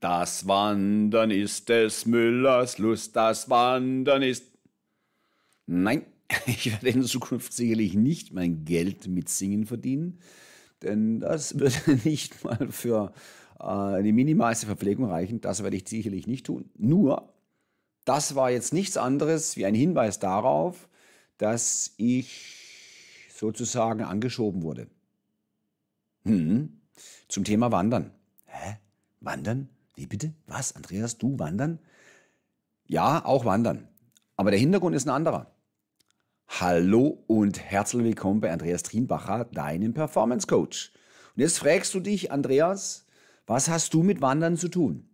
Das Wandern ist des Müllers Lust, das Wandern ist. Nein, ich werde in Zukunft sicherlich nicht mein Geld mit Singen verdienen, denn das würde nicht mal für eine äh, minimalste Verpflegung reichen. Das werde ich sicherlich nicht tun. Nur, das war jetzt nichts anderes wie ein Hinweis darauf, dass ich sozusagen angeschoben wurde. Hm. Zum Thema Wandern. Hä? Wandern? Wie bitte? Was, Andreas, du wandern? Ja, auch wandern. Aber der Hintergrund ist ein anderer. Hallo und herzlich willkommen bei Andreas Trienbacher, deinem Performance Coach. Und jetzt fragst du dich, Andreas, was hast du mit Wandern zu tun?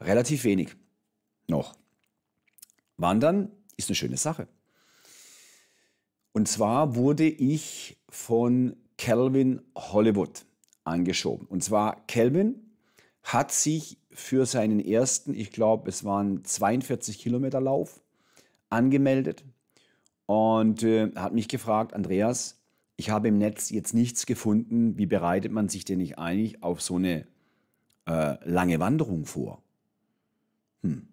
Relativ wenig. Noch. Wandern ist eine schöne Sache. Und zwar wurde ich von Calvin Hollywood angeschoben. Und zwar Calvin hat sich für seinen ersten, ich glaube, es waren 42 Kilometer Lauf angemeldet und äh, hat mich gefragt, Andreas, ich habe im Netz jetzt nichts gefunden, wie bereitet man sich denn nicht eigentlich auf so eine äh, lange Wanderung vor? Hm.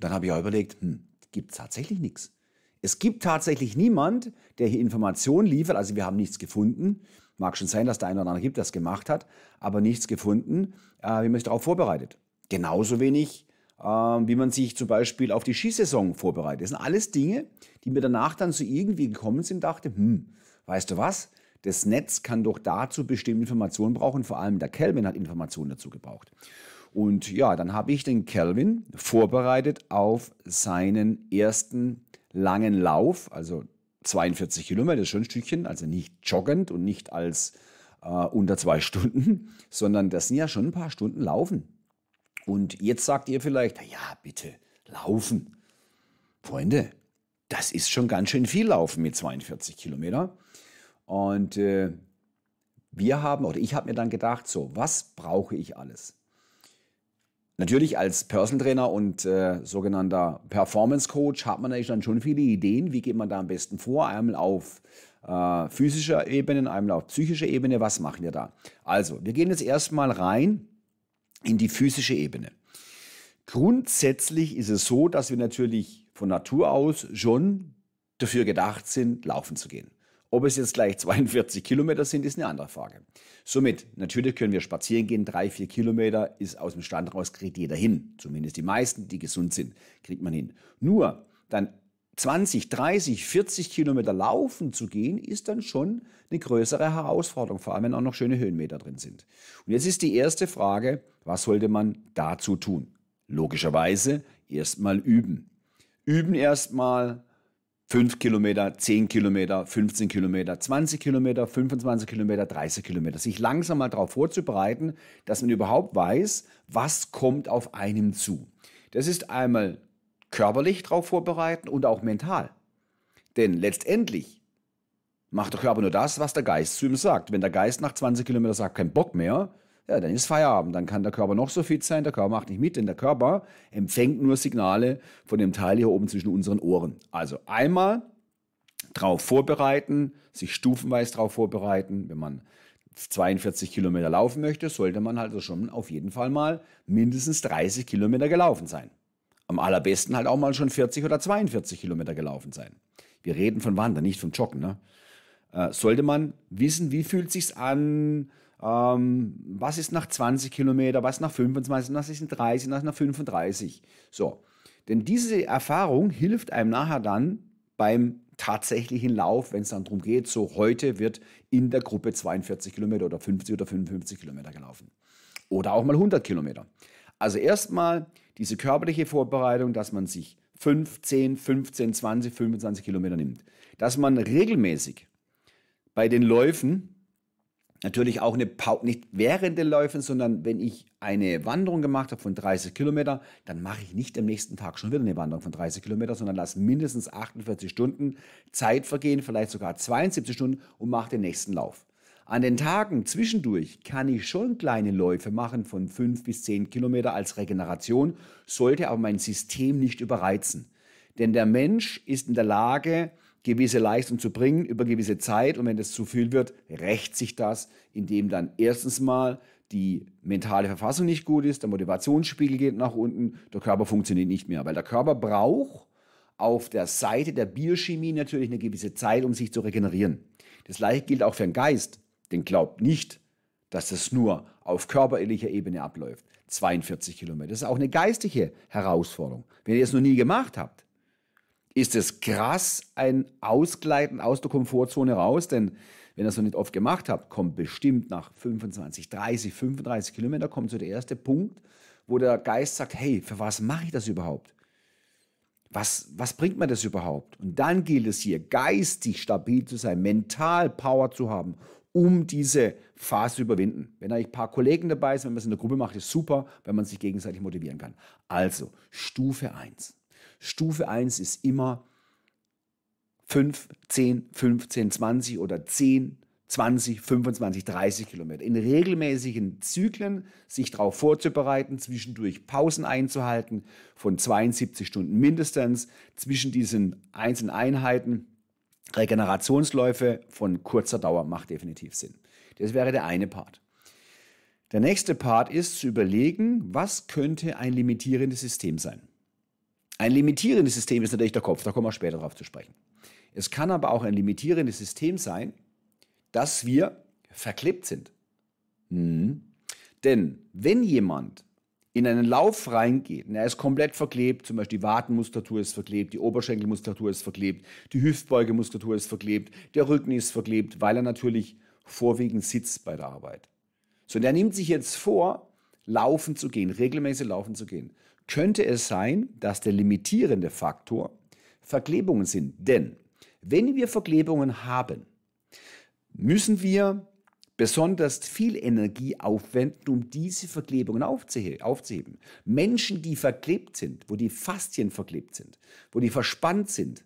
Dann habe ich auch überlegt, hm, gibt es tatsächlich nichts. Es gibt tatsächlich niemand, der hier Informationen liefert, also wir haben nichts gefunden. Mag schon sein, dass der eine oder andere gibt, das gemacht hat, aber nichts gefunden, äh, wie man sich darauf vorbereitet. Genauso wenig, äh, wie man sich zum Beispiel auf die Skisaison vorbereitet. Das sind alles Dinge, die mir danach dann so irgendwie gekommen sind, dachte, hm, weißt du was? Das Netz kann doch dazu bestimmte Informationen brauchen. Vor allem der Kelvin hat Informationen dazu gebraucht. Und ja, dann habe ich den Kelvin vorbereitet auf seinen ersten langen Lauf, also 42 Kilometer, das ist schon ein Stückchen, also nicht joggend und nicht als äh, unter zwei Stunden, sondern das sind ja schon ein paar Stunden Laufen. Und jetzt sagt ihr vielleicht, ja, bitte, laufen. Freunde, das ist schon ganz schön viel Laufen mit 42 Kilometer. Und äh, wir haben, oder ich habe mir dann gedacht, so, was brauche ich alles? Natürlich als Personal Trainer und äh, sogenannter Performance Coach hat man natürlich dann schon viele Ideen, wie geht man da am besten vor, einmal auf äh, physischer Ebene, einmal auf psychischer Ebene, was machen wir da? Also, wir gehen jetzt erstmal rein in die physische Ebene. Grundsätzlich ist es so, dass wir natürlich von Natur aus schon dafür gedacht sind, laufen zu gehen. Ob es jetzt gleich 42 Kilometer sind, ist eine andere Frage. Somit, natürlich können wir spazieren gehen. Drei, vier Kilometer ist aus dem Stand raus, kriegt jeder hin. Zumindest die meisten, die gesund sind, kriegt man hin. Nur dann 20, 30, 40 Kilometer laufen zu gehen, ist dann schon eine größere Herausforderung, vor allem wenn auch noch schöne Höhenmeter drin sind. Und jetzt ist die erste Frage, was sollte man dazu tun? Logischerweise erstmal üben. Üben erstmal 5 Kilometer, 10 Kilometer, 15 Kilometer, 20 Kilometer, 25 Kilometer, 30 Kilometer. Sich langsam mal darauf vorzubereiten, dass man überhaupt weiß, was kommt auf einem zu. Das ist einmal körperlich darauf vorbereiten und auch mental. Denn letztendlich macht der Körper nur das, was der Geist zu ihm sagt. Wenn der Geist nach 20 Kilometern sagt, kein Bock mehr, ja, dann ist Feierabend. Dann kann der Körper noch so fit sein, der Körper macht nicht mit, denn der Körper empfängt nur Signale von dem Teil hier oben zwischen unseren Ohren. Also einmal drauf vorbereiten, sich stufenweise drauf vorbereiten. Wenn man 42 Kilometer laufen möchte, sollte man also schon auf jeden Fall mal mindestens 30 Kilometer gelaufen sein. Am allerbesten halt auch mal schon 40 oder 42 Kilometer gelaufen sein. Wir reden von Wandern, nicht vom Joggen. Ne? Äh, sollte man wissen, wie fühlt sich's an, ähm, was ist nach 20 Kilometer, was nach 25, was ist nach 30, was ist nach 35? So. Denn diese Erfahrung hilft einem nachher dann beim tatsächlichen Lauf, wenn es dann darum geht, so heute wird in der Gruppe 42 Kilometer oder 50 oder 55 Kilometer gelaufen. Oder auch mal 100 Kilometer. Also erstmal diese körperliche Vorbereitung, dass man sich 5, 10, 15, 20, 25 Kilometer nimmt. Dass man regelmäßig bei den Läufen Natürlich auch eine Pause, nicht während den Läufen, sondern wenn ich eine Wanderung gemacht habe von 30 Kilometer, dann mache ich nicht am nächsten Tag schon wieder eine Wanderung von 30 Kilometer, sondern lasse mindestens 48 Stunden Zeit vergehen, vielleicht sogar 72 Stunden und mache den nächsten Lauf. An den Tagen zwischendurch kann ich schon kleine Läufe machen von 5 bis 10 Kilometer als Regeneration, sollte aber mein System nicht überreizen. Denn der Mensch ist in der Lage, gewisse Leistung zu bringen über gewisse Zeit. Und wenn das zu viel wird, rächt sich das, indem dann erstens mal die mentale Verfassung nicht gut ist, der Motivationsspiegel geht nach unten, der Körper funktioniert nicht mehr, weil der Körper braucht auf der Seite der Biochemie natürlich eine gewisse Zeit, um sich zu regenerieren. Das gleiche gilt auch für den Geist, denn glaubt nicht, dass das nur auf körperlicher Ebene abläuft. 42 Kilometer. Das ist auch eine geistige Herausforderung. Wenn ihr es noch nie gemacht habt, ist es krass ein Ausgleiten aus der Komfortzone raus, denn wenn ihr es noch nicht oft gemacht habt, kommt bestimmt nach 25, 30, 35 Kilometer, kommt so der erste Punkt, wo der Geist sagt, hey, für was mache ich das überhaupt? Was, was bringt mir das überhaupt? Und dann gilt es hier, geistig stabil zu sein, mental Power zu haben, um diese Phase zu überwinden. Wenn eigentlich ein paar Kollegen dabei sind, wenn man es in der Gruppe macht, ist super, wenn man sich gegenseitig motivieren kann. Also, Stufe 1. Stufe 1 ist immer 5, 10, 15, 20 oder 10, 20, 25, 30 Kilometer. In regelmäßigen Zyklen sich darauf vorzubereiten, zwischendurch Pausen einzuhalten von 72 Stunden mindestens, zwischen diesen einzelnen Einheiten Regenerationsläufe von kurzer Dauer macht definitiv Sinn. Das wäre der eine Part. Der nächste Part ist zu überlegen, was könnte ein limitierendes System sein. Ein limitierendes System ist natürlich der Kopf, da kommen wir später darauf zu sprechen. Es kann aber auch ein limitierendes System sein, dass wir verklebt sind. Mhm. Denn wenn jemand in einen Lauf reingeht und er ist komplett verklebt, zum Beispiel die Wadenmuskulatur ist verklebt, die Oberschenkelmuskulatur ist verklebt, die Hüftbeugemuskulatur ist verklebt, der Rücken ist verklebt, weil er natürlich vorwiegend sitzt bei der Arbeit. So, und er nimmt sich jetzt vor, laufen zu gehen, regelmäßig laufen zu gehen könnte es sein, dass der limitierende Faktor Verklebungen sind. Denn wenn wir Verklebungen haben, müssen wir besonders viel Energie aufwenden, um diese Verklebungen aufzuheben. Menschen, die verklebt sind, wo die Faszien verklebt sind, wo die verspannt sind,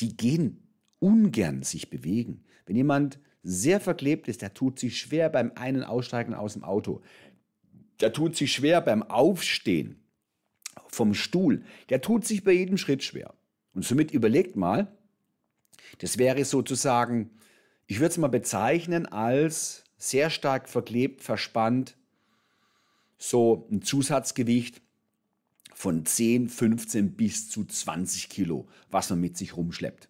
die gehen ungern sich bewegen. Wenn jemand sehr verklebt ist, der tut sich schwer beim einen Aussteigen aus dem Auto. Der tut sich schwer beim Aufstehen vom Stuhl, der tut sich bei jedem Schritt schwer. Und somit überlegt mal, das wäre sozusagen, ich würde es mal bezeichnen als sehr stark verklebt, verspannt, so ein Zusatzgewicht von 10, 15 bis zu 20 Kilo, was man mit sich rumschleppt.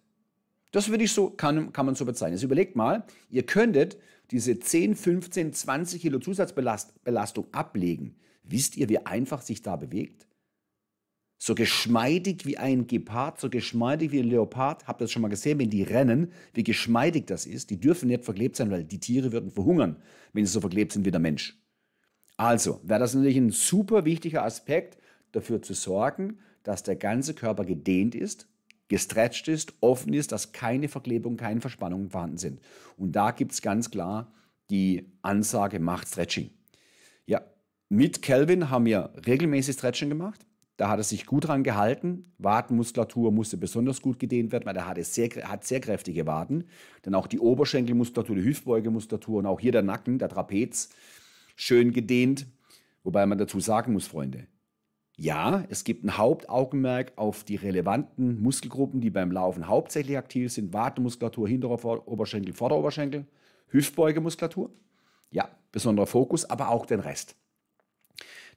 Das würde ich so, kann, kann man so bezeichnen. Also überlegt mal, ihr könntet diese 10, 15, 20 Kilo Zusatzbelastung ablegen. Wisst ihr, wie einfach sich da bewegt? so geschmeidig wie ein Gepard, so geschmeidig wie ein Leopard. Habt ihr das schon mal gesehen, wenn die rennen, wie geschmeidig das ist? Die dürfen nicht verklebt sein, weil die Tiere würden verhungern, wenn sie so verklebt sind wie der Mensch. Also wäre das natürlich ein super wichtiger Aspekt, dafür zu sorgen, dass der ganze Körper gedehnt ist, gestretcht ist, offen ist, dass keine Verklebung, keine Verspannungen vorhanden sind. Und da gibt es ganz klar die Ansage, macht Stretching. Ja, mit Kelvin haben wir regelmäßig Stretching gemacht. Da hat er sich gut dran gehalten. Wadenmuskulatur musste besonders gut gedehnt werden, weil er hatte sehr, hat sehr kräftige Waden. Dann auch die Oberschenkelmuskulatur, die Hüftbeugemuskulatur und auch hier der Nacken, der Trapez, schön gedehnt. Wobei man dazu sagen muss, Freunde, ja, es gibt ein Hauptaugenmerk auf die relevanten Muskelgruppen, die beim Laufen hauptsächlich aktiv sind. Wadenmuskulatur, Hinterer Oberschenkel, Vorderoberschenkel, Hüftbeugemuskulatur. Ja, besonderer Fokus, aber auch den Rest.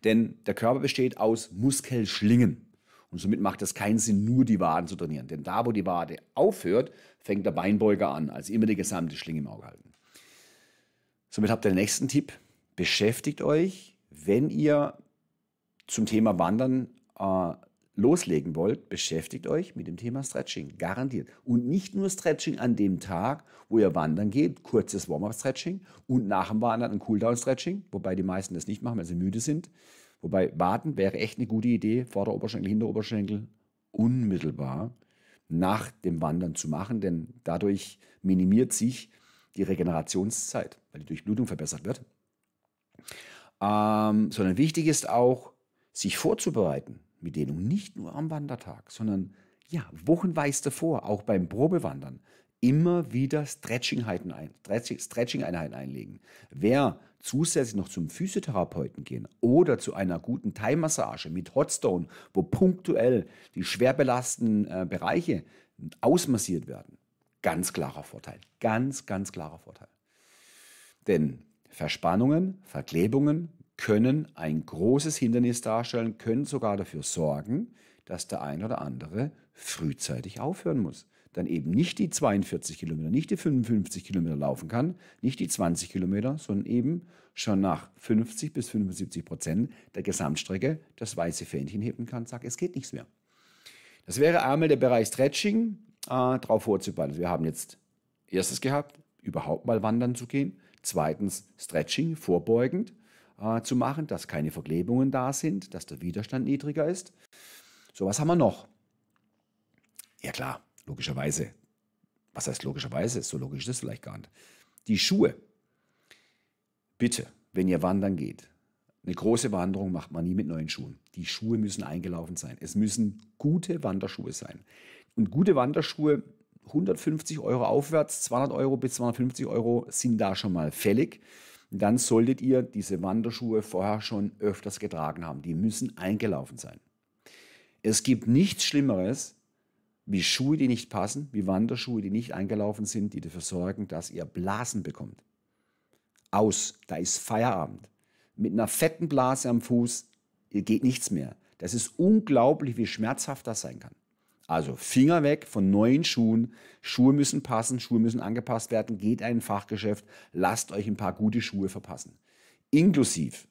Denn der Körper besteht aus Muskelschlingen. Und somit macht es keinen Sinn, nur die Waden zu trainieren. Denn da, wo die Wade aufhört, fängt der Beinbeuger an. Also immer die gesamte Schlinge im Auge halten. Somit habt ihr den nächsten Tipp. Beschäftigt euch, wenn ihr zum Thema Wandern äh, loslegen wollt, beschäftigt euch mit dem Thema Stretching, garantiert. Und nicht nur Stretching an dem Tag, wo ihr wandern geht, kurzes Warm-up-Stretching und nach dem Wandern ein Cooldown-Stretching, wobei die meisten das nicht machen, weil sie müde sind. Wobei warten wäre echt eine gute Idee, Vorderoberschenkel, Hinteroberschenkel unmittelbar nach dem Wandern zu machen, denn dadurch minimiert sich die Regenerationszeit, weil die Durchblutung verbessert wird. Ähm, sondern wichtig ist auch, sich vorzubereiten mit denen nicht nur am Wandertag, sondern ja, wochenweise davor, auch beim Probewandern, immer wieder Stretching-Einheiten ein, Stretching einlegen. Wer zusätzlich noch zum Physiotherapeuten gehen oder zu einer guten Thai-Massage mit Hotstone, wo punktuell die schwer belasteten äh, Bereiche ausmassiert werden, ganz klarer Vorteil. Ganz, ganz klarer Vorteil. Denn Verspannungen, Verklebungen, können ein großes Hindernis darstellen, können sogar dafür sorgen, dass der ein oder andere frühzeitig aufhören muss. Dann eben nicht die 42 Kilometer, nicht die 55 Kilometer laufen kann, nicht die 20 Kilometer, sondern eben schon nach 50 bis 75 Prozent der Gesamtstrecke das weiße Fähnchen heben kann, sagt, es geht nichts mehr. Das wäre einmal der Bereich Stretching, äh, darauf vorzubereiten. Also wir haben jetzt erstes gehabt, überhaupt mal wandern zu gehen. Zweitens Stretching, vorbeugend äh, zu machen, dass keine Verklebungen da sind, dass der Widerstand niedriger ist. So, was haben wir noch? Ja klar, logischerweise. Was heißt logischerweise? So logisch ist es vielleicht gar nicht. Die Schuhe. Bitte, wenn ihr wandern geht, eine große Wanderung macht man nie mit neuen Schuhen. Die Schuhe müssen eingelaufen sein. Es müssen gute Wanderschuhe sein. Und gute Wanderschuhe, 150 Euro aufwärts, 200 Euro bis 250 Euro sind da schon mal fällig dann solltet ihr diese Wanderschuhe vorher schon öfters getragen haben. Die müssen eingelaufen sein. Es gibt nichts Schlimmeres, wie Schuhe, die nicht passen, wie Wanderschuhe, die nicht eingelaufen sind, die dafür sorgen, dass ihr Blasen bekommt. Aus, da ist Feierabend. Mit einer fetten Blase am Fuß geht nichts mehr. Das ist unglaublich, wie schmerzhaft das sein kann. Also Finger weg von neuen Schuhen. Schuhe müssen passen, Schuhe müssen angepasst werden. Geht ein Fachgeschäft, lasst euch ein paar gute Schuhe verpassen. Inklusiv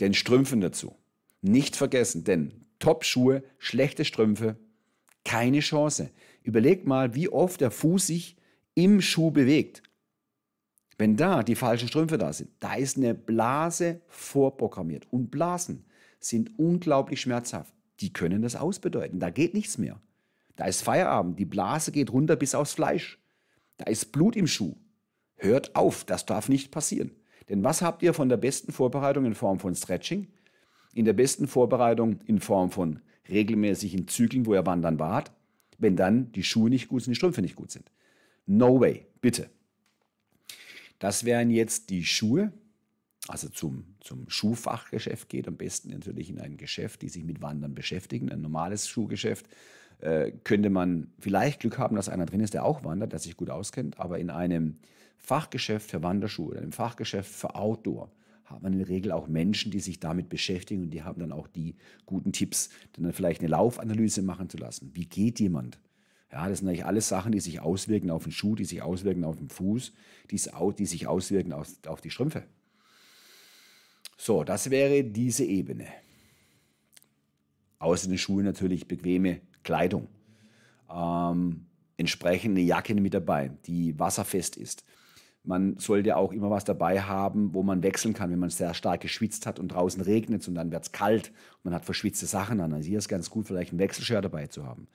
den Strümpfen dazu. Nicht vergessen, denn Top-Schuhe, schlechte Strümpfe, keine Chance. Überlegt mal, wie oft der Fuß sich im Schuh bewegt. Wenn da die falschen Strümpfe da sind, da ist eine Blase vorprogrammiert. Und Blasen sind unglaublich schmerzhaft. Die können das ausbedeuten. Da geht nichts mehr. Da ist Feierabend, die Blase geht runter bis aufs Fleisch. Da ist Blut im Schuh. Hört auf, das darf nicht passieren. Denn was habt ihr von der besten Vorbereitung in Form von Stretching? In der besten Vorbereitung in Form von regelmäßigen Zyklen, wo ihr wandern wart, wenn dann die Schuhe nicht gut sind, die Strümpfe nicht gut sind. No way, bitte. Das wären jetzt die Schuhe. Also zum, zum Schuhfachgeschäft geht am besten natürlich in ein Geschäft, die sich mit Wandern beschäftigen, ein normales Schuhgeschäft äh, könnte man vielleicht Glück haben, dass einer drin ist, der auch wandert, der sich gut auskennt, aber in einem Fachgeschäft für Wanderschuhe oder einem Fachgeschäft für Outdoor hat man in der Regel auch Menschen, die sich damit beschäftigen und die haben dann auch die guten Tipps, dann vielleicht eine Laufanalyse machen zu lassen. Wie geht jemand? Ja, das sind eigentlich alles Sachen, die sich auswirken auf den Schuh, die sich auswirken auf den Fuß, die sich auswirken auf die Strümpfe. So, das wäre diese Ebene außer den Schuhen natürlich bequeme Kleidung. Ähm, entsprechende Jacke mit dabei, die wasserfest ist. Man sollte auch immer was dabei haben, wo man wechseln kann, wenn man sehr stark geschwitzt hat und draußen regnet es und dann wird es kalt und man hat verschwitzte Sachen an. Also hier ist ganz gut, vielleicht ein Wechselshirt dabei zu haben.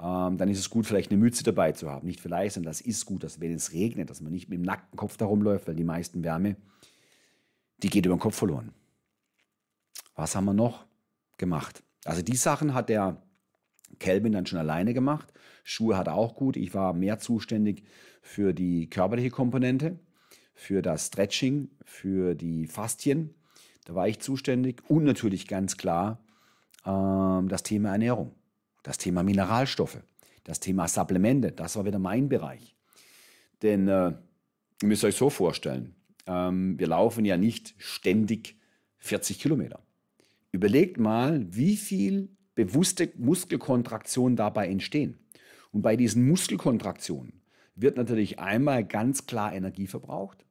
Ähm, dann ist es gut, vielleicht eine Mütze dabei zu haben. Nicht vielleicht, sondern das ist gut, dass wenn es regnet, dass man nicht mit dem nackten Kopf da rumläuft, weil die meisten Wärme, die geht über den Kopf verloren. Was haben wir noch gemacht? Also die Sachen hat der Kelvin dann schon alleine gemacht. Schuhe hat er auch gut. Ich war mehr zuständig für die körperliche Komponente, für das Stretching, für die Fastien. Da war ich zuständig. Und natürlich ganz klar ähm, das Thema Ernährung, das Thema Mineralstoffe, das Thema Supplemente. Das war wieder mein Bereich. Denn äh, ihr müsst euch so vorstellen, ähm, wir laufen ja nicht ständig 40 Kilometer. Überlegt mal, wie viel bewusste Muskelkontraktionen dabei entstehen. Und bei diesen Muskelkontraktionen wird natürlich einmal ganz klar Energie verbraucht.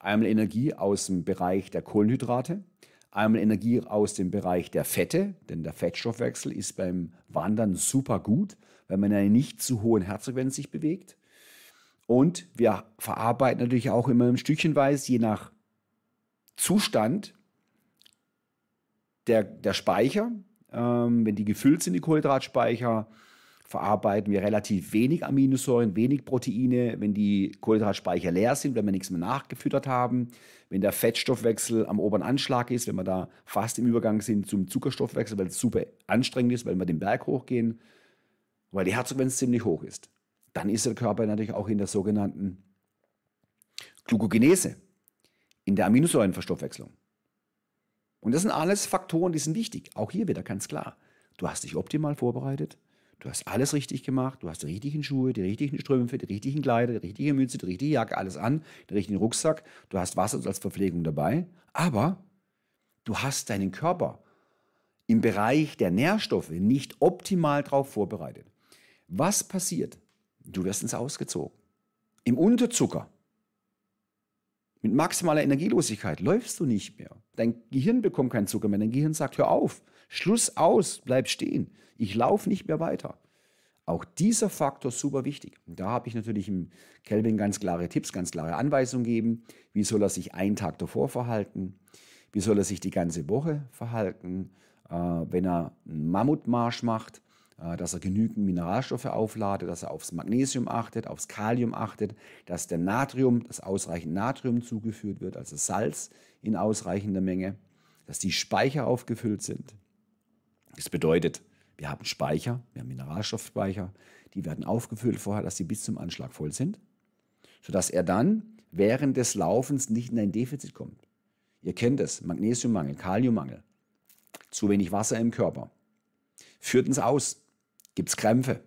Einmal Energie aus dem Bereich der Kohlenhydrate, einmal Energie aus dem Bereich der Fette, denn der Fettstoffwechsel ist beim Wandern super gut, wenn man in nicht zu hohen Herzfrequenz sich bewegt. Und wir verarbeiten natürlich auch immer ein Stückchenweise, je nach Zustand der, der Speicher, ähm, wenn die gefüllt sind, die Kohlenhydratspeicher, verarbeiten wir relativ wenig Aminosäuren, wenig Proteine. Wenn die Kohlenhydratspeicher leer sind, wenn wir nichts mehr nachgefüttert haben, wenn der Fettstoffwechsel am oberen Anschlag ist, wenn wir da fast im Übergang sind zum Zuckerstoffwechsel, weil es super anstrengend ist, weil wir den Berg hochgehen, weil die Herzfrequenz ziemlich hoch ist, dann ist der Körper natürlich auch in der sogenannten Glukogenese, in der Aminosäurenverstoffwechslung. Und das sind alles Faktoren, die sind wichtig. Auch hier wieder ganz klar. Du hast dich optimal vorbereitet. Du hast alles richtig gemacht. Du hast die richtigen Schuhe, die richtigen Strümpfe, die richtigen Kleider, die richtige Mütze, die richtige Jacke, alles an, den richtigen Rucksack. Du hast Wasser als Verpflegung dabei. Aber du hast deinen Körper im Bereich der Nährstoffe nicht optimal darauf vorbereitet. Was passiert? Du wirst ins Ausgezogen. Im Unterzucker. Mit maximaler Energielosigkeit läufst du nicht mehr. Dein Gehirn bekommt keinen Zucker mehr. Dein Gehirn sagt, hör auf, Schluss aus, bleib stehen. Ich laufe nicht mehr weiter. Auch dieser Faktor ist super wichtig. da habe ich natürlich im Kelvin ganz klare Tipps, ganz klare Anweisungen gegeben. Wie soll er sich einen Tag davor verhalten? Wie soll er sich die ganze Woche verhalten? Äh, wenn er einen Mammutmarsch macht, äh, dass er genügend Mineralstoffe aufladet, dass er aufs Magnesium achtet, aufs Kalium achtet, dass der Natrium, das ausreichend Natrium zugeführt wird, also Salz in ausreichender Menge, dass die Speicher aufgefüllt sind. Das bedeutet, wir haben Speicher, wir haben Mineralstoffspeicher, die werden aufgefüllt vorher, dass sie bis zum Anschlag voll sind, sodass er dann während des Laufens nicht in ein Defizit kommt. Ihr kennt es, Magnesiummangel, Kaliummangel, zu wenig Wasser im Körper. Führt uns aus, gibt es Krämpfe,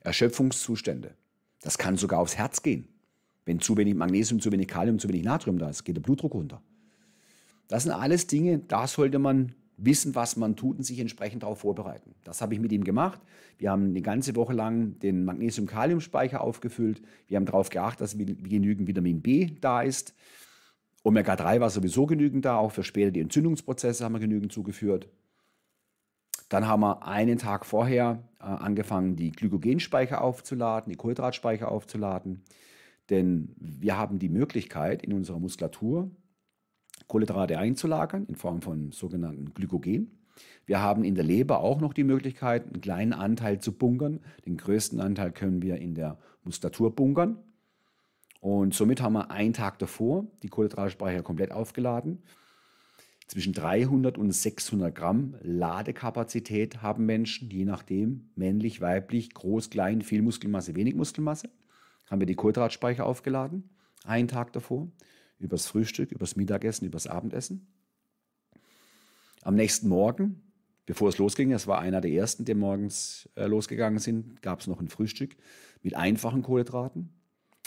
Erschöpfungszustände. Das kann sogar aufs Herz gehen. Wenn zu wenig Magnesium, zu wenig Kalium, zu wenig Natrium da ist, geht der Blutdruck runter. Das sind alles Dinge, da sollte man wissen, was man tut und sich entsprechend darauf vorbereiten. Das habe ich mit ihm gemacht. Wir haben eine ganze Woche lang den Magnesium-Kalium-Speicher aufgefüllt. Wir haben darauf geachtet, dass genügend Vitamin B da ist. Omega-3 war sowieso genügend da, auch für später die Entzündungsprozesse haben wir genügend zugeführt. Dann haben wir einen Tag vorher äh, angefangen, die Glykogenspeicher aufzuladen, die Kohlenhydratspeicher aufzuladen. Denn wir haben die Möglichkeit in unserer Muskulatur, Kohlenhydrate einzulagern in Form von sogenannten Glykogen. Wir haben in der Leber auch noch die Möglichkeit, einen kleinen Anteil zu bunkern. Den größten Anteil können wir in der Muskulatur bunkern. Und somit haben wir einen Tag davor die Kohlenhydratspeicher komplett aufgeladen. Zwischen 300 und 600 Gramm Ladekapazität haben Menschen, je nachdem, männlich, weiblich, groß, klein, viel Muskelmasse, wenig Muskelmasse. Haben wir die Kohlenhydratspeicher aufgeladen, einen Tag davor. Übers Frühstück, übers Mittagessen, übers Abendessen. Am nächsten Morgen, bevor es losging, es war einer der ersten, die morgens äh, losgegangen sind, gab es noch ein Frühstück mit einfachen Kohlenhydraten.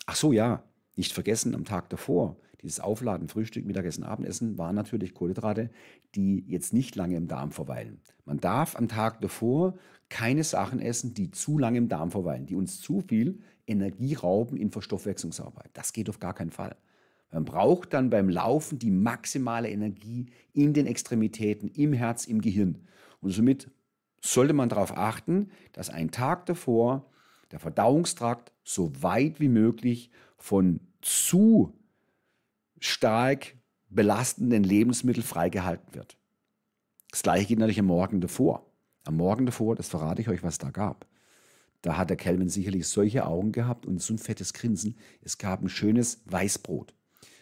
Ach so, ja, nicht vergessen, am Tag davor, dieses Aufladen, Frühstück, Mittagessen, Abendessen, waren natürlich Kohlenhydrate, die jetzt nicht lange im Darm verweilen. Man darf am Tag davor keine Sachen essen, die zu lange im Darm verweilen, die uns zu viel Energie rauben in Verstoffwechslungsarbeit. Das geht auf gar keinen Fall. Man braucht dann beim Laufen die maximale Energie in den Extremitäten, im Herz, im Gehirn. Und somit sollte man darauf achten, dass ein Tag davor der Verdauungstrakt so weit wie möglich von zu stark belastenden Lebensmitteln freigehalten wird. Das gleiche geht natürlich am Morgen davor. Am Morgen davor, das verrate ich euch, was da gab. Da hat der Kelvin sicherlich solche Augen gehabt und so ein fettes Grinsen. Es gab ein schönes Weißbrot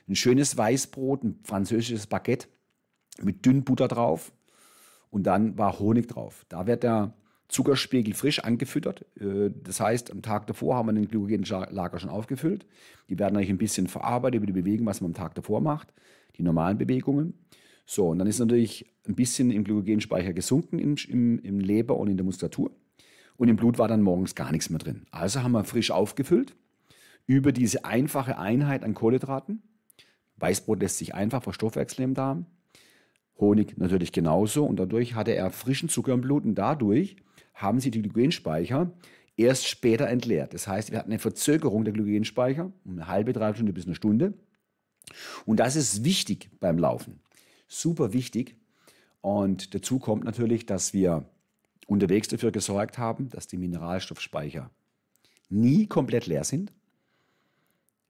ein schönes Weißbrot, ein französisches Baguette mit dünn Butter drauf und dann war Honig drauf. Da wird der Zuckerspiegel frisch angefüttert. Äh, das heißt, am Tag davor haben wir den Glykogenlager schon aufgefüllt. Die werden natürlich ein bisschen verarbeitet über die Bewegungen, was man am Tag davor macht, die normalen Bewegungen. So, und dann ist natürlich ein bisschen im Glykogenspeicher gesunken im, im, im Leber und in der Muskulatur. Und im Blut war dann morgens gar nichts mehr drin. Also haben wir frisch aufgefüllt über diese einfache Einheit an Kohlenhydraten Weißbrot lässt sich einfach verstoffwechseln im Darm. Honig natürlich genauso. Und dadurch hatte er frischen Zucker im Blut und dadurch haben sie die Glykogenspeicher erst später entleert. Das heißt, wir hatten eine Verzögerung der Glykogenspeicher, um eine halbe, dreiviertel Stunde bis eine Stunde. Und das ist wichtig beim Laufen. Super wichtig. Und dazu kommt natürlich, dass wir unterwegs dafür gesorgt haben, dass die Mineralstoffspeicher nie komplett leer sind.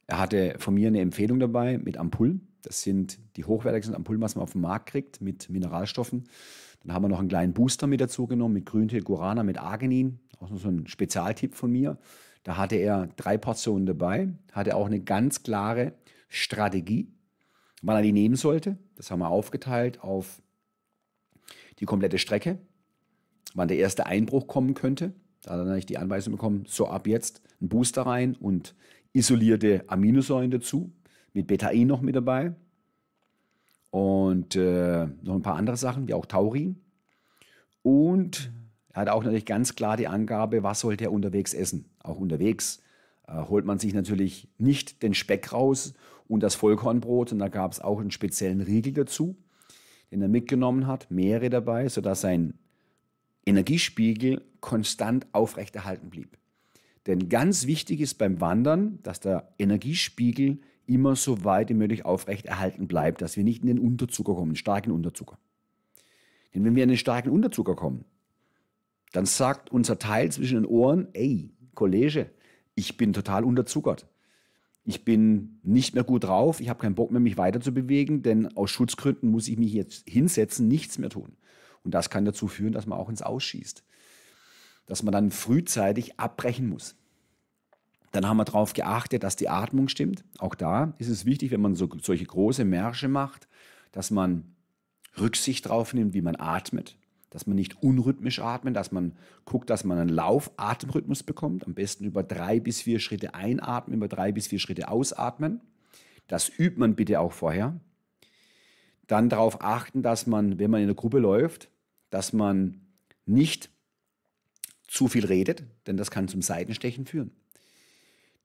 Er hatte von mir eine Empfehlung dabei mit Ampullen. Das sind die hochwertigsten Ampullen, was man auf den Markt kriegt mit Mineralstoffen. Dann haben wir noch einen kleinen Booster mit dazu genommen mit Grüntee, Guarana, mit Arginin. Auch so ein Spezialtipp von mir. Da hatte er drei Portionen dabei, hatte auch eine ganz klare Strategie, wann er die nehmen sollte. Das haben wir aufgeteilt auf die komplette Strecke, wann der erste Einbruch kommen könnte. Da hat er natürlich die Anweisung bekommen, so ab jetzt einen Booster rein und isolierte Aminosäuren dazu, mit Betain noch mit dabei und äh, noch ein paar andere Sachen, wie auch Taurin. Und er hat auch natürlich ganz klar die Angabe, was sollte er unterwegs essen. Auch unterwegs äh, holt man sich natürlich nicht den Speck raus und das Vollkornbrot. Und da gab es auch einen speziellen Riegel dazu, den er mitgenommen hat, mehrere dabei, sodass sein Energiespiegel konstant aufrechterhalten blieb. Denn ganz wichtig ist beim Wandern, dass der Energiespiegel immer so weit wie möglich aufrecht erhalten bleibt, dass wir nicht in den Unterzucker kommen, den starken Unterzucker. Denn wenn wir in den starken Unterzucker kommen, dann sagt unser Teil zwischen den Ohren, ey, Kollege, ich bin total unterzuckert. Ich bin nicht mehr gut drauf, ich habe keinen Bock mehr, mich weiter zu bewegen, denn aus Schutzgründen muss ich mich jetzt hinsetzen, nichts mehr tun. Und das kann dazu führen, dass man auch ins Ausschießt dass man dann frühzeitig abbrechen muss. Dann haben wir darauf geachtet, dass die Atmung stimmt. Auch da ist es wichtig, wenn man so, solche große Märsche macht, dass man Rücksicht drauf nimmt, wie man atmet, dass man nicht unrhythmisch atmet, dass man guckt, dass man einen Laufatemrhythmus bekommt. Am besten über drei bis vier Schritte einatmen, über drei bis vier Schritte ausatmen. Das übt man bitte auch vorher. Dann darauf achten, dass man, wenn man in der Gruppe läuft, dass man nicht zu viel redet, denn das kann zum Seitenstechen führen.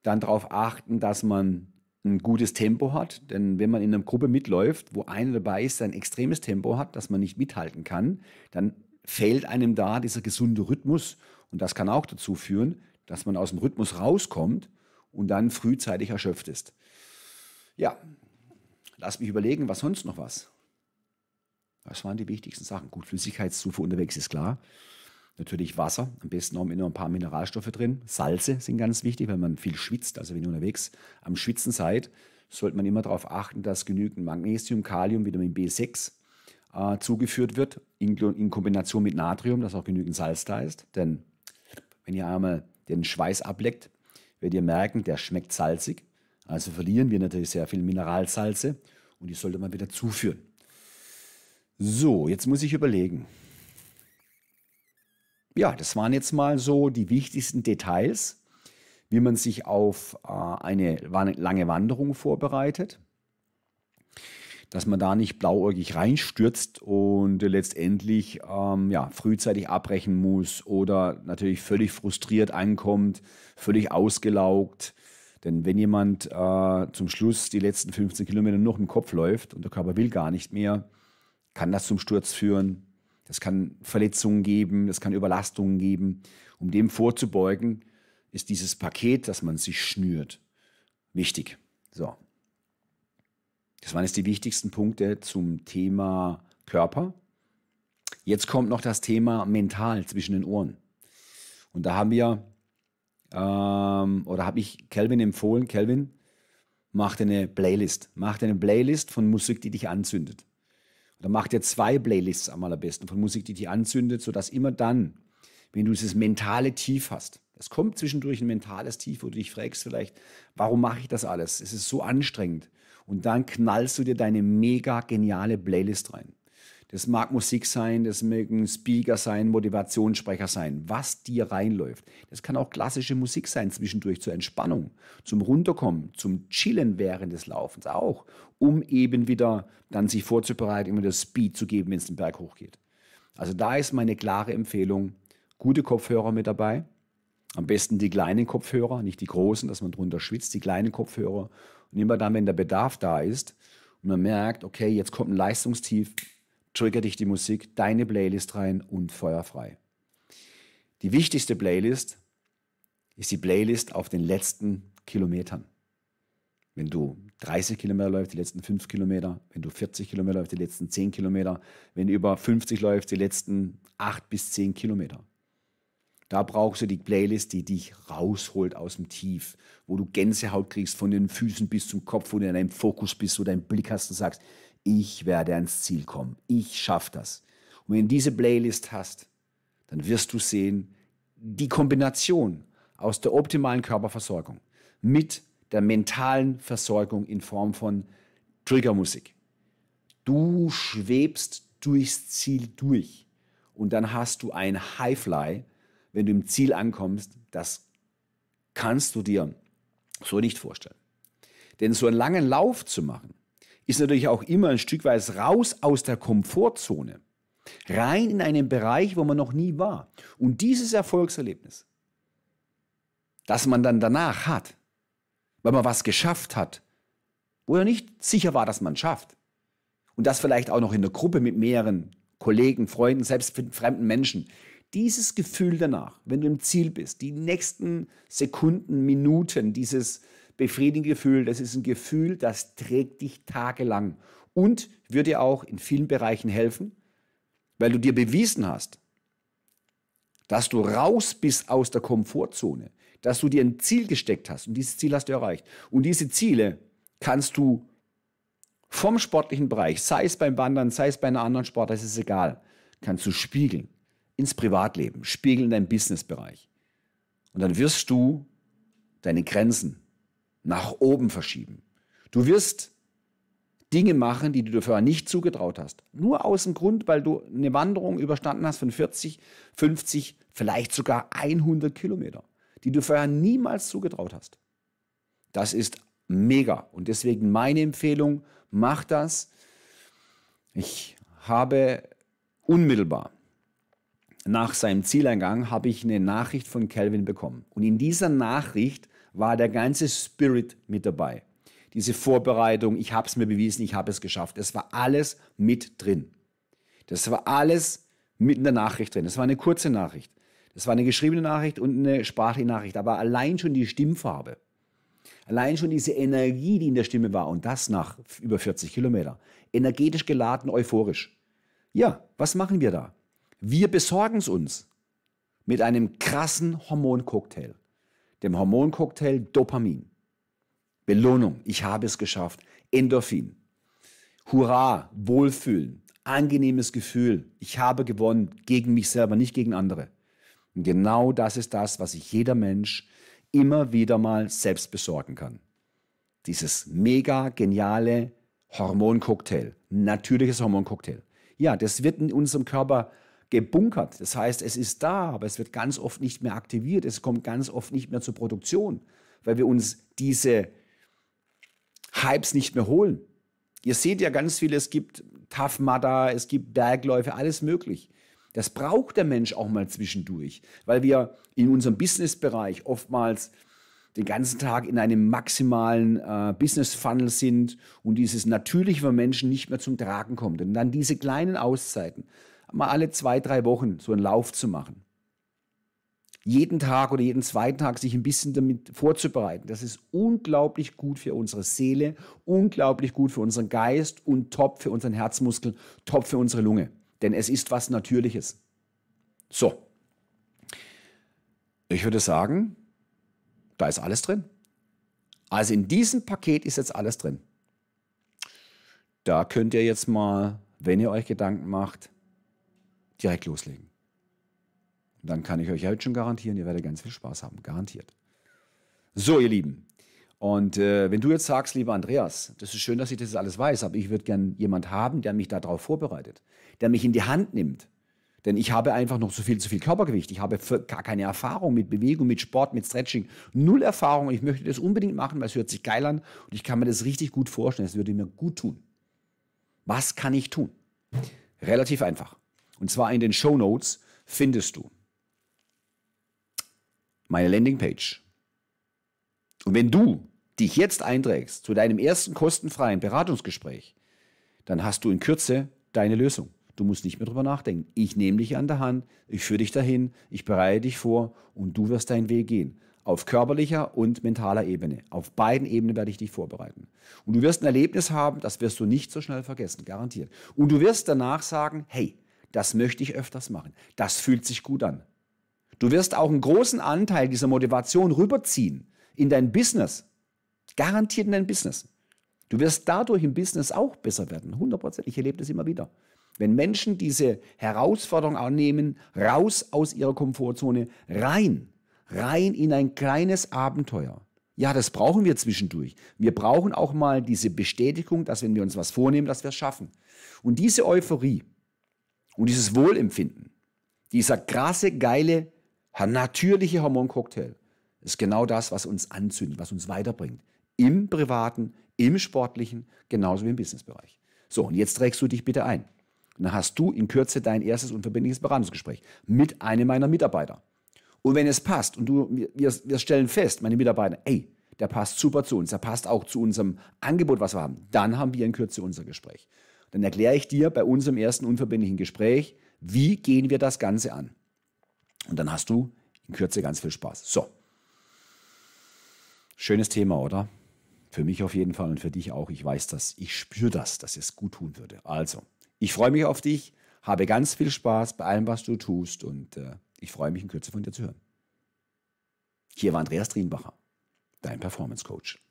Dann darauf achten, dass man ein gutes Tempo hat, denn wenn man in einer Gruppe mitläuft, wo einer dabei ist, der ein extremes Tempo hat, dass man nicht mithalten kann, dann fehlt einem da dieser gesunde Rhythmus und das kann auch dazu führen, dass man aus dem Rhythmus rauskommt und dann frühzeitig erschöpft ist. Ja, lass mich überlegen, was sonst noch was. Was waren die wichtigsten Sachen? Gut, Flüssigkeitszufuhr unterwegs ist klar. Natürlich Wasser, am besten haben immer ein paar Mineralstoffe drin. Salze sind ganz wichtig, wenn man viel schwitzt. Also wenn ihr unterwegs am Schwitzen seid, sollte man immer darauf achten, dass genügend Magnesium, Kalium, Vitamin B6 äh, zugeführt wird, in, in, Kombination mit Natrium, dass auch genügend Salz da ist. Denn wenn ihr einmal den Schweiß ableckt, werdet ihr merken, der schmeckt salzig. Also verlieren wir natürlich sehr viel Mineralsalze und die sollte man wieder zuführen. So, jetzt muss ich überlegen ja, das waren jetzt mal so die wichtigsten Details, wie man sich auf äh, eine lange Wanderung vorbereitet. Dass man da nicht blauäugig reinstürzt und letztendlich ähm, ja, frühzeitig abbrechen muss oder natürlich völlig frustriert ankommt, völlig ausgelaugt. Denn wenn jemand äh, zum Schluss die letzten 15 Kilometer noch im Kopf läuft und der Körper will gar nicht mehr, kann das zum Sturz führen, das kann Verletzungen geben, das kann Überlastungen geben. Um dem vorzubeugen, ist dieses Paket, das man sich schnürt, wichtig. So. Das waren jetzt die wichtigsten Punkte zum Thema Körper. Jetzt kommt noch das Thema mental zwischen den Ohren. Und da haben wir, ähm, oder habe ich Kelvin empfohlen, Kelvin, mach dir eine Playlist. Mach dir eine Playlist von Musik, die dich anzündet. Oder mach dir zwei Playlists am allerbesten von Musik, die dich anzündet, sodass immer dann, wenn du dieses mentale Tief hast, es kommt zwischendurch ein mentales Tief, wo du dich fragst vielleicht, warum mache ich das alles? Es ist so anstrengend. Und dann knallst du dir deine mega geniale Playlist rein. Das mag Musik sein, das mögen Speaker sein, Motivationssprecher sein, was dir reinläuft. Das kann auch klassische Musik sein, zwischendurch zur Entspannung, zum Runterkommen, zum Chillen während des Laufens auch, um eben wieder dann sich vorzubereiten, immer das Speed zu geben, wenn es den Berg hochgeht. Also da ist meine klare Empfehlung, gute Kopfhörer mit dabei. Am besten die kleinen Kopfhörer, nicht die großen, dass man drunter schwitzt, die kleinen Kopfhörer. Und immer dann, wenn der Bedarf da ist und man merkt, okay, jetzt kommt ein Leistungstief, trigger dich die Musik, deine Playlist rein und feuerfrei. Die wichtigste Playlist ist die Playlist auf den letzten Kilometern. Wenn du 30 Kilometer läufst, die letzten 5 Kilometer, wenn du 40 Kilometer läufst, die letzten 10 Kilometer, wenn du über 50 läufst, die letzten 8 bis 10 Kilometer. Da brauchst du die Playlist, die dich rausholt aus dem Tief, wo du Gänsehaut kriegst von den Füßen bis zum Kopf, wo du in deinem Fokus bist, wo du deinen Blick hast und sagst, ich werde ans Ziel kommen, ich schaffe das. Und wenn du diese Playlist hast, dann wirst du sehen, die Kombination aus der optimalen Körperversorgung mit der mentalen Versorgung in Form von Triggermusik. Du schwebst durchs Ziel durch und dann hast du ein Highfly, wenn du im Ziel ankommst, das kannst du dir so nicht vorstellen. Denn so einen langen Lauf zu machen, ist natürlich auch immer ein Stück weit raus aus der Komfortzone, rein in einen Bereich, wo man noch nie war. Und dieses Erfolgserlebnis, das man dann danach hat, weil man was geschafft hat, wo er nicht sicher war, dass man es schafft. Und das vielleicht auch noch in der Gruppe mit mehreren Kollegen, Freunden, selbst mit fremden Menschen. Dieses Gefühl danach, wenn du im Ziel bist, die nächsten Sekunden, Minuten, dieses befriedigende Gefühl. Das ist ein Gefühl, das trägt dich tagelang und wird dir auch in vielen Bereichen helfen, weil du dir bewiesen hast, dass du raus bist aus der Komfortzone, dass du dir ein Ziel gesteckt hast und dieses Ziel hast du erreicht. Und diese Ziele kannst du vom sportlichen Bereich, sei es beim Wandern, sei es bei einer anderen Sport, das ist egal, kannst du spiegeln ins Privatleben, spiegeln in deinen Businessbereich. Und dann wirst du deine Grenzen nach oben verschieben. Du wirst Dinge machen, die du dir vorher nicht zugetraut hast. Nur aus dem Grund, weil du eine Wanderung überstanden hast von 40, 50, vielleicht sogar 100 Kilometer, die du vorher niemals zugetraut hast. Das ist mega. Und deswegen meine Empfehlung, mach das. Ich habe unmittelbar nach seinem Zieleingang habe ich eine Nachricht von Calvin bekommen. Und in dieser Nachricht war der ganze Spirit mit dabei. Diese Vorbereitung, ich habe es mir bewiesen, ich habe es geschafft. Es war alles mit drin. Das war alles mit in der Nachricht drin. Das war eine kurze Nachricht. Das war eine geschriebene Nachricht und eine sprachliche Nachricht. Aber allein schon die Stimmfarbe, allein schon diese Energie, die in der Stimme war und das nach über 40 Kilometer, energetisch geladen, euphorisch. Ja, was machen wir da? Wir besorgen es uns mit einem krassen Hormoncocktail dem Hormoncocktail Dopamin. Belohnung, ich habe es geschafft. Endorphin. Hurra, Wohlfühlen, angenehmes Gefühl, ich habe gewonnen gegen mich selber, nicht gegen andere. Und genau das ist das, was sich jeder Mensch immer wieder mal selbst besorgen kann. Dieses mega geniale Hormoncocktail, natürliches Hormoncocktail. Ja, das wird in unserem Körper gebunkert. Das heißt, es ist da, aber es wird ganz oft nicht mehr aktiviert. Es kommt ganz oft nicht mehr zur Produktion, weil wir uns diese Hypes nicht mehr holen. Ihr seht ja ganz viele, es gibt Tough Mudder, es gibt Bergläufe, alles möglich. Das braucht der Mensch auch mal zwischendurch, weil wir in unserem Businessbereich oftmals den ganzen Tag in einem maximalen äh, Business-Funnel sind und dieses natürliche Menschen nicht mehr zum Tragen kommt. Und dann diese kleinen Auszeiten mal alle zwei, drei Wochen so einen Lauf zu machen. Jeden Tag oder jeden zweiten Tag sich ein bisschen damit vorzubereiten. Das ist unglaublich gut für unsere Seele, unglaublich gut für unseren Geist und top für unseren Herzmuskel, top für unsere Lunge. Denn es ist was Natürliches. So. Ich würde sagen, da ist alles drin. Also in diesem Paket ist jetzt alles drin. Da könnt ihr jetzt mal, wenn ihr euch Gedanken macht, direkt loslegen. Und dann kann ich euch ja jetzt schon garantieren, ihr werdet ganz viel Spaß haben. Garantiert. So, ihr Lieben. Und äh, wenn du jetzt sagst, lieber Andreas, das ist schön, dass ich das alles weiß, aber ich würde gern jemand haben, der mich darauf vorbereitet, der mich in die Hand nimmt. Denn ich habe einfach noch so viel, zu viel Körpergewicht. Ich habe gar keine Erfahrung mit Bewegung, mit Sport, mit Stretching. Null Erfahrung. Ich möchte das unbedingt machen, weil es hört sich geil an und ich kann mir das richtig gut vorstellen. Es würde mir gut tun. Was kann ich tun? Relativ einfach. Und zwar in den Show Notes findest du meine Landingpage. Und wenn du dich jetzt einträgst zu deinem ersten kostenfreien Beratungsgespräch, dann hast du in Kürze deine Lösung. Du musst nicht mehr drüber nachdenken. Ich nehme dich an der Hand, ich führe dich dahin, ich bereite dich vor und du wirst deinen Weg gehen. Auf körperlicher und mentaler Ebene. Auf beiden Ebenen werde ich dich vorbereiten. Und du wirst ein Erlebnis haben, das wirst du nicht so schnell vergessen, garantiert. Und du wirst danach sagen, hey, das möchte ich öfters machen. Das fühlt sich gut an. Du wirst auch einen großen Anteil dieser Motivation rüberziehen in dein Business. Garantiert in dein Business. Du wirst dadurch im Business auch besser werden. 100%. Ich erlebe das immer wieder. Wenn Menschen diese Herausforderung annehmen, raus aus ihrer Komfortzone, rein, rein in ein kleines Abenteuer. Ja, das brauchen wir zwischendurch. Wir brauchen auch mal diese Bestätigung, dass wenn wir uns was vornehmen, dass wir es schaffen. Und diese Euphorie, und dieses Wohlempfinden, dieser krasse, geile, natürliche Hormoncocktail, ist genau das, was uns anzündet, was uns weiterbringt. Im privaten, im sportlichen, genauso wie im Businessbereich. So, und jetzt trägst du dich bitte ein. Und dann hast du in Kürze dein erstes unverbindliches Beratungsgespräch mit einem meiner Mitarbeiter. Und wenn es passt und du, wir, wir stellen fest, meine Mitarbeiter, ey, der passt super zu uns, der passt auch zu unserem Angebot, was wir haben, dann haben wir in Kürze unser Gespräch dann erkläre ich dir bei unserem ersten unverbindlichen Gespräch, wie gehen wir das Ganze an. Und dann hast du in Kürze ganz viel Spaß. So. Schönes Thema, oder? Für mich auf jeden Fall und für dich auch. Ich weiß das. Ich spüre das, dass es gut tun würde. Also, ich freue mich auf dich. Habe ganz viel Spaß bei allem, was du tust. Und äh, ich freue mich, in Kürze von dir zu hören. Hier war Andreas Drienbacher, dein Performance Coach.